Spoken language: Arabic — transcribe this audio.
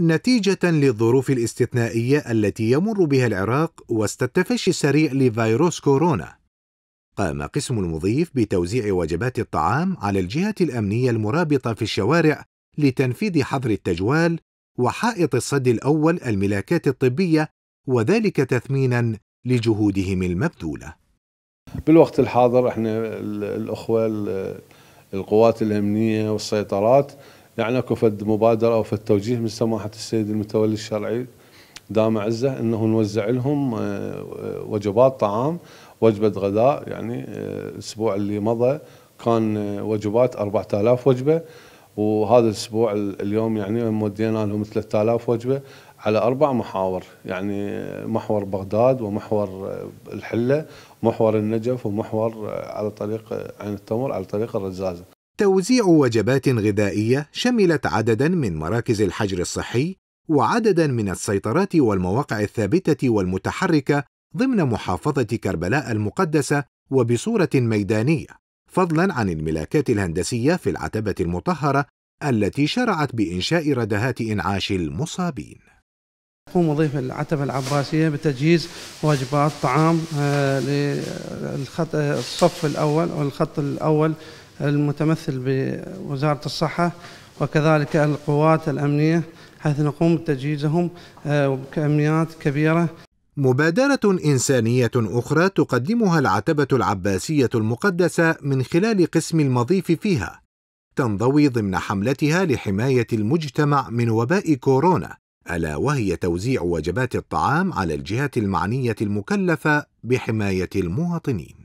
نتيجة للظروف الاستثنائية التي يمر بها العراق وسط التفشي السريع لفيروس كورونا، قام قسم المضيف بتوزيع وجبات الطعام على الجهة الأمنية المرابطة في الشوارع لتنفيذ حظر التجوال وحائط الصد الأول الملاكات الطبية وذلك تثمينا لجهودهم المبذولة. بالوقت الحاضر احنا الأخوة القوات الأمنية والسيطرات يعني اكو فد مبادره او فد توجيه من سماحه السيد المتولي الشرعي دام عزه انه نوزع لهم آه، آه، وجبات طعام وجبه غداء يعني آه، الاسبوع اللي مضى كان وجبات 4000 وجبه وهذا الاسبوع اليوم يعني مودينا لهم 3000 وجبه على اربع محاور يعني محور بغداد ومحور الحله ومحور النجف ومحور على طريق عين التمر على طريق الرزازه توزيع وجبات غذائيه شملت عددا من مراكز الحجر الصحي وعددا من السيطرات والمواقع الثابته والمتحركه ضمن محافظه كربلاء المقدسه وبصوره ميدانيه فضلا عن الملاكات الهندسيه في العتبه المطهره التي شرعت بانشاء ردهات انعاش المصابين تقوم وظيفة العتبة العباسية بتجهيز وجبات طعام آه، للخط آه، الصف الأول أو الخط الأول المتمثل بوزارة الصحة وكذلك القوات الأمنية حيث نقوم بتجهيزهم آه، بكميات كبيرة مبادرة إنسانية أخرى تقدمها العتبة العباسية المقدسة من خلال قسم المضيف فيها تنضوي ضمن حملتها لحماية المجتمع من وباء كورونا ألا وهي توزيع وجبات الطعام على الجهات المعنية المكلفة بحماية المواطنين